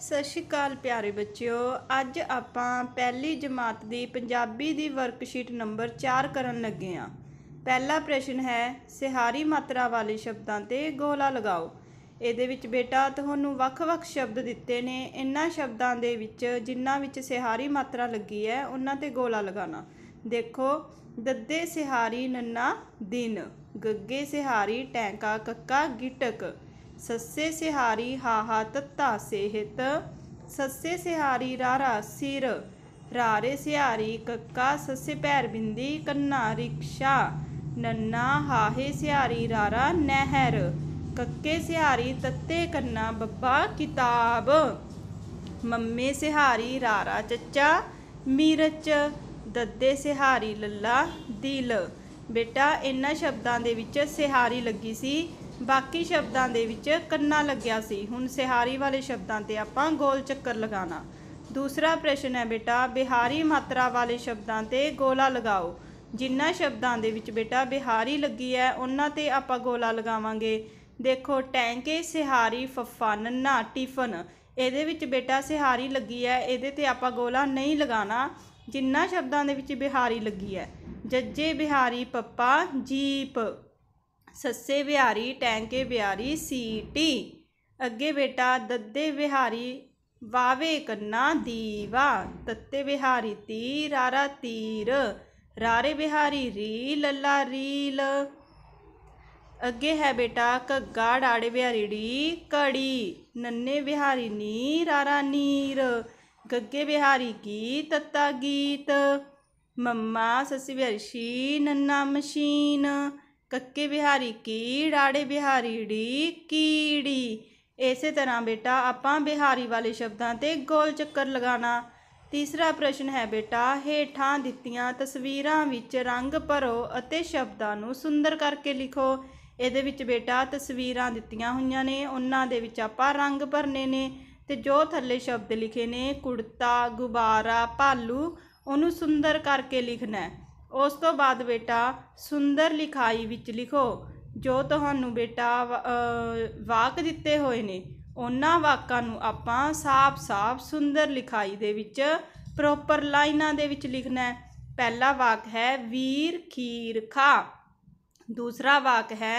ਸਤਿ ਸ਼੍ਰੀ ਅਕਾਲ ਪਿਆਰੇ ਬੱਚਿਓ ਅੱਜ ਆਪਾਂ ਪਹਿਲੀ ਜਮਾਤ ਦੀ ਪੰਜਾਬੀ ਦੀ ਵਰਕਸ਼ੀਟ ਨੰਬਰ 4 ਕਰਨ ਲੱਗੇ ਆਂ ਪਹਿਲਾ ਪ੍ਰਸ਼ਨ ਹੈ ਸਿਹਾਰੀ ਮਾਤਰਾ ਵਾਲੇ ਸ਼ਬਦਾਂ ਤੇ ਗੋਲਾ ਲਗਾਓ ਇਹਦੇ ਵਿੱਚ ਬੇਟਾ ਤੁਹਾਨੂੰ ਵੱਖ-ਵੱਖ ਸ਼ਬਦ ਦਿੱਤੇ ਨੇ ਇਨ੍ਹਾਂ ਸ਼ਬਦਾਂ ਦੇ ਵਿੱਚ ਜਿਨ੍ਹਾਂ ਵਿੱਚ ਸਿਹਾਰੀ ਮਾਤਰਾ ਲੱਗੀ ਹੈ ਉਹਨਾਂ ਤੇ ਗੋਲਾ ਲਗਾਣਾ ਦੇਖੋ ਦੱਦੇ ਸਿਹਾਰੀ ਨੰਨਾ ਦਿਨ ਗੱਗੇ ਸਿਹਾਰੀ ਟੈਂਕਾ ਕੱਕਾ ਗਿਟਕ ਸੱਸੇ ਸਿਹਾਰੀ ਹਾਹਾ ਤੱਤਾ ਸਿਹਤ ਸੱਸੇ ਸਿਹਾਰੀ ਰਾਰਾ ਸਿਰ ਰਾਰੇ ਸਿਹਾਰੀ ਕੱਕਾ ਸੱਸੇ ਪੈਰ ਬਿੰਦੀ ਕੰਨਾ ਰਿਕਸ਼ਾ ਨੰਨਾ ਹਾਹੇ ਸਿਹਾਰੀ ਰਾਰਾ ਨਹਿਰ ਕੱਕੇ ਸਿਹਾਰੀ ਤੱਤੇ ਕੰਨਾ ਬੱਬਾ ਕਿਤਾਬ ਮੰਮੇ ਸਿਹਾਰੀ ਰਾਰਾ ਚੱਚਾ ਮੀਰਚ ਦੱਦੇ ਸਿਹਾਰੀ ਲੱਲਾ ਦਿਲ ਬੇਟਾ ਇਹਨਾਂ ਸ਼ਬਦਾਂ ਦੇ ਵਿੱਚ ਸਿਹਾਰੀ ਲੱਗੀ ਸੀ ਬਾਕੀ ਸ਼ਬਦਾਂ ਦੇ ਵਿੱਚ ਕੰਨਾ ਲੱਗਿਆ ਸੀ ਹੁਣ ਸਿਹਾਰੀ ਵਾਲੇ ਸ਼ਬਦਾਂ ਤੇ ਆਪਾਂ ਗੋਲ ਚੱਕਰ ਲਗਾਣਾ ਦੂਸਰਾ ਪ੍ਰਸ਼ਨ ਹੈ ਬੇਟਾ ਬਿਹਾਰੀ ਮਾਤਰਾ ਵਾਲੇ ਸ਼ਬਦਾਂ ਤੇ ਗੋਲਾ ਲਗਾਓ ਜਿੰਨਾ ਸ਼ਬਦਾਂ ਦੇ ਵਿੱਚ ਬੇਟਾ ਬਿਹਾਰੀ ਲੱਗੀ ਹੈ ਉਹਨਾਂ ਤੇ ਆਪਾਂ ਗੋਲਾ ਲਗਾਵਾਂਗੇ ਦੇਖੋ ਟੈਂਕੇ ਸਿਹਾਰੀ ਫੱਫਾ ਨੰਨਾ ਟਿਫਨ ਇਹਦੇ ਵਿੱਚ ਬੇਟਾ ਸਿਹਾਰੀ ਲੱਗੀ ਹੈ ਇਹਦੇ ਤੇ ਆਪਾਂ ਗੋਲਾ ਨਹੀਂ ਲਗਾਣਾ ਜਿੰਨਾ ਸ਼ਬਦਾਂ ਦੇ ਵਿੱਚ ਬਿਹਾਰੀ ਲੱਗੀ ਹੈ ਜੱਜੇ ਬਿਹਾਰੀ ਪੱਪਾ ਜੀਪ ਸੱਸੇ ਵਿਹਾਰੀ ਟੈਂਕੇ ਵਿਹਾਰੀ ਸੀਟੀ ਅੱਗੇ ਬੇਟਾ ਦੱਦੇ ਵਿਹਾਰੀ ਵਾਵੇ ਕੰਨਾ ਦੀਵਾ ਤੱਤੇ ਵਿਹਾਰੀ ਤੀਰ ਆਰਾ ਤੀਰ ਰਾਰੇ ਵਿਹਾਰੀ ਰੀ ਲੱਲਾ ਰੀਲ ਅੱਗੇ ਹੈ ਬੇਟਾ ਕਗਾ ਡਾੜੇ ਵਿਹਾਰੀ ਡੀ ਕੜੀ ਨੰਨੇ ਵਿਹਾਰੀ ਨੀ ਰਾਰਾ ਨੀਰ ਗੱਗੇ ਵਿਹਾਰੀ ਕੀ ਤੱਤਾ ਗੀਤ ਮੰਮਾ ਸੱਸੀ ਵਿਹਾਰੀ ਸ਼ੀ ਨੰਨਾ ਮਸ਼ੀਨ ਕੱਕੇ ਬਿਹਾਰੀ ਕੀ ਡਾੜੇ ਬਿਹਾਰੀ ਡੀ ਕੀੜੀ ਇਸੇ ਤਰ੍ਹਾਂ ਬੇਟਾ ਆਪਾਂ ਬਿਹਾਰੀ ਵਾਲੇ ਸ਼ਬਦਾਂ ਤੇ ਗੋਲ ਚੱਕਰ ਲਗਾਣਾ ਤੀਸਰਾ ਪ੍ਰਸ਼ਨ ਹੈ ਬੇਟਾ ਹੇਠਾਂ ਦਿੱਤੀਆਂ ਤਸਵੀਰਾਂ ਵਿੱਚ ਰੰਗ ਭਰੋ ਅਤੇ ਸ਼ਬਦਾਂ ਨੂੰ ਸੁੰਦਰ ਕਰਕੇ ਲਿਖੋ ਇਹਦੇ ਵਿੱਚ ਬੇਟਾ ਤਸਵੀਰਾਂ ਦਿੱਤੀਆਂ ਹੋਈਆਂ ਨੇ ਉਹਨਾਂ ਦੇ ਵਿੱਚ ਆਪਾਂ ਰੰਗ ਭਰਨੇ ਨੇ ਤੇ ਜੋ ਥੱਲੇ ਸ਼ਬਦ ਲਿਖੇ ਨੇ ਕੁੜਤਾ ਗੁਬਾਰਾ ਭਾਲੂ ਉਹਨੂੰ ਸੁੰਦਰ ਕਰਕੇ ਲਿਖਣਾ ਹੈ ਉਸ ਤੋਂ ਬਾਅਦ ਬੇਟਾ ਸੁੰਦਰ ਲਿਖਾਈ ਵਿੱਚ ਲਿਖੋ ਜੋ ਤੁਹਾਨੂੰ ਬੇਟਾ ਵਾਕ ਦਿੱਤੇ ਹੋਏ ਨੇ ਉਹਨਾਂ ਵਾਕਾਂ ਨੂੰ ਆਪਾਂ ਸਾਫ਼-ਸਾਫ਼ ਸੁੰਦਰ ਲਿਖਾਈ ਦੇ ਵਿੱਚ ਪ੍ਰੋਪਰ ਲਾਈਨਾਂ ਦੇ ਵਿੱਚ ਲਿਖਣਾ ਹੈ ਪਹਿਲਾ ਵਾਕ ਹੈ ਵੀਰ ਖੀਰ ਖਾ ਦੂਸਰਾ ਵਾਕ ਹੈ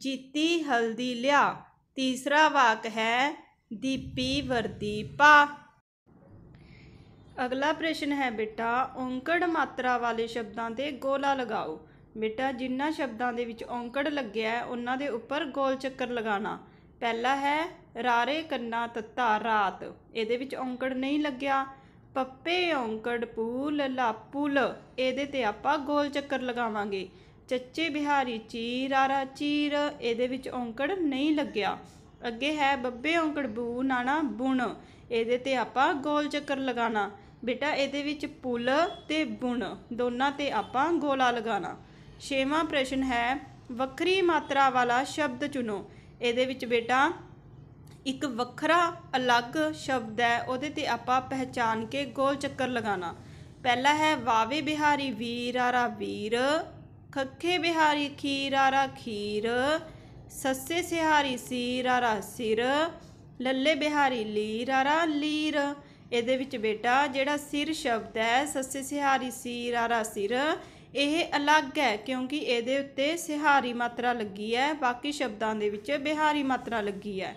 ਜੀਤੀ ਹਲਦੀ ਲਿਆ ਤੀਸਰਾ ਵਾਕ ਹੈ ਦੀਪੀ ਵਰਦੀ ਪਾ ਅਗਲਾ ਪ੍ਰਸ਼ਨ ਹੈ ਬੇਟਾ ਔਂਕੜ ਮਾਤਰਾ ਵਾਲੇ ਸ਼ਬਦਾਂ ਤੇ ਗੋਲਾ ਲਗਾਓ ਬੇਟਾ ਜਿੰਨਾ ਸ਼ਬਦਾਂ ਦੇ ਵਿੱਚ ਔਂਕੜ ਲੱਗਿਆ ਹੈ ਉਹਨਾਂ ਦੇ ਉੱਪਰ ਗੋਲ ਚੱਕਰ ਲਗਾਉਣਾ ਪਹਿਲਾ ਹੈ ਰਾਰੇ ਕੰਨਾ ਤੱਤਾ ਰਾਤ ਇਹਦੇ ਵਿੱਚ ਔਂਕੜ ਨਹੀਂ ਲੱਗਿਆ ਪੱਪੇ ਔਂਕੜ ਪੂਲ ਲਾਪੂਲ ਇਹਦੇ ਤੇ ਆਪਾਂ ਗੋਲ ਚੱਕਰ ਲਗਾਵਾਂਗੇ ਚੱਚੇ ਬਿਹਾਰੀ ਚੀਰ ਆਰਾ ਚੀਰ ਇਹਦੇ ਵਿੱਚ ਔਂਕੜ ਨਹੀਂ ਲੱਗਿਆ ਅੱਗੇ ਹੈ ਬੱਬੇ ਔਂਕੜ ਬੂ ਨਾਣਾ ਬੁਣ ਇਹਦੇ ਤੇ ਆਪਾਂ ਗੋਲ ਚੱਕਰ ਲਗਾਣਾ ਬੇਟਾ ਇਹਦੇ ਵਿੱਚ ਪੁਲ ਤੇ ਗੁਣ ਦੋਨਾਂ ਤੇ ਆਪਾਂ ਗੋਲਾ ਲਗਾਣਾ ਛੇਵਾਂ ਪ੍ਰਸ਼ਨ ਹੈ ਵੱਖਰੀ ਮਾਤਰਾ ਵਾਲਾ ਸ਼ਬਦ ਚੁਣੋ ਇਹਦੇ ਵਿੱਚ ਬੇਟਾ ਇੱਕ ਵੱਖਰਾ ਅਲੱਗ ਸ਼ਬਦ ਹੈ ਉਹਦੇ ਤੇ ਆਪਾਂ ਪਹਿਚਾਨ ਕੇ ਗੋਲ ਚੱਕਰ ਲਗਾਣਾ ਪਹਿਲਾ ਹੈ ਵਾਵੇ ਬਿਹਾਰੀ ਵੀਰਾਰਾ ਵੀਰ ਖੱਖੇ ਬਿਹਾਰੀ ਖੀਰਾਰਾ ਖੀਰ ਸੱਸੇ ਸਿਹਾਰੀ ਸੀਰਾਰਾ ਸਿਰ ਲੱਲੇ ਬਿਹਾਰੀ ਲੀਰਾਰਾ ਲੀਰ ਇਹਦੇ ਵਿੱਚ ਬੇਟਾ ਜਿਹੜਾ ਸਿਰ ਸ਼ਬਦ ਹੈ ਸੱਸੇ ਸਿਹਾਰੀ ਸਿਰ ਆਰਾ ਸਿਰ ਇਹ ਅਲੱਗ ਹੈ ਕਿਉਂਕਿ ਇਹਦੇ ਉੱਤੇ ਸਿਹਾਰੀ ਮਾਤਰਾ ਲੱਗੀ ਹੈ ਬਾਕੀ ਸ਼ਬਦਾਂ ਦੇ ਵਿੱਚ ਬਿਹਾਰੀ ਮਾਤਰਾ ਲੱਗੀ ਹੈ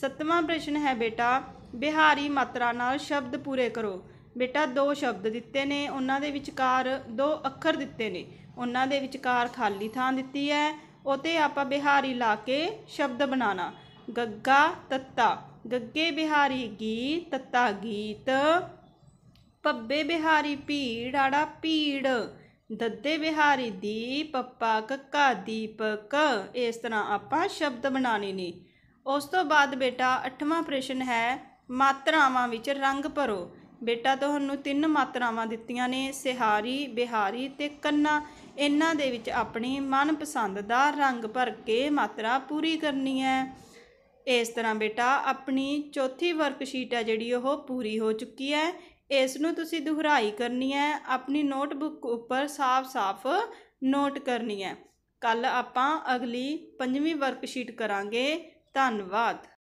ਸੱਤਵਾਂ ਪ੍ਰਸ਼ਨ ਹੈ ਬੇਟਾ ਬਿਹਾਰੀ ਮਾਤਰਾ ਨਾਲ ਸ਼ਬਦ ਪੂਰੇ ਕਰੋ ਬੇਟਾ ਦੋ ਸ਼ਬਦ ਦਿੱਤੇ ਨੇ ਉਹਨਾਂ ਦੇ ਵਿਚਕਾਰ ਦੋ ਅੱਖਰ ਦਿੱਤੇ ਨੇ ਉਹਨਾਂ ਦੇ ਵਿਚਕਾਰ ਖਾਲੀ ਥਾਂ ਦਿੱਤੀ ਹੈ ਉਤੇ ਆਪਾਂ ਬਿਹਾਰੀ ਲਾ ਕੇ ਸ਼ਬਦ ਬਣਾਣਾ ਗੱਗਾ ਤੱਤਾ ਗੱਗੇ ਬਿਹਾਰੀ ਗੀਤ ਤਤਾ ਗੀਤ ਪੱਬੇ ਬਿਹਾਰੀ ਭੀੜ ਆੜਾ ਭੀੜ ਦੱਦੇ ਬਿਹਾਰੀ ਦੀਪ ਪੱਪਾ ਕੱਕਾ ਦੀਪਕ ਇਸ ਤਰ੍ਹਾਂ ਆਪਾਂ ਸ਼ਬਦ ਬਣਾਣੇ ਨੇ ਉਸ ਤੋਂ ਬਾਅਦ ਬੇਟਾ 8ਵਾਂ ਪ੍ਰਸ਼ਨ ਹੈ ਮਾਤਰਾਵਾਂ ਵਿੱਚ ਰੰਗ ਭਰੋ ਬੇਟਾ ਤੁਹਾਨੂੰ ਤਿੰਨ ਮਾਤਰਾਵਾਂ ਦਿੱਤੀਆਂ ਨੇ ਸਿਹਾਰੀ ਬਿਹਾਰੀ ਤੇ ਕੰਨਾ ਇਹਨਾਂ ਦੇ ਵਿੱਚ ਆਪਣੀ ਮਨਪਸੰਦ ਦਾ ਰੰਗ ਭਰ ਕੇ ਮਾਤਰਾ ਪੂਰੀ ਕਰਨੀ ਹੈ ਇਸ ਤਰ੍ਹਾਂ ਬੇਟਾ ਆਪਣੀ ਚੌਥੀ ਵਰਕਸ਼ੀਟ ਹੈ ਜਿਹੜੀ ਉਹ ਪੂਰੀ ਹੋ ਚੁੱਕੀ ਹੈ ਇਸ ਨੂੰ ਤੁਸੀਂ ਦੁਹਰਾਈ ਕਰਨੀ ਹੈ ਆਪਣੀ ਨੋਟਬੁੱਕ ਉੱਪਰ ਸਾਫ਼-ਸਾਫ਼ ਨੋਟ ਕਰਨੀ ਹੈ ਕੱਲ ਆਪਾਂ ਅਗਲੀ ਪੰਜਵੀਂ ਵਰਕਸ਼ੀਟ ਕਰਾਂਗੇ ਧੰਨਵਾਦ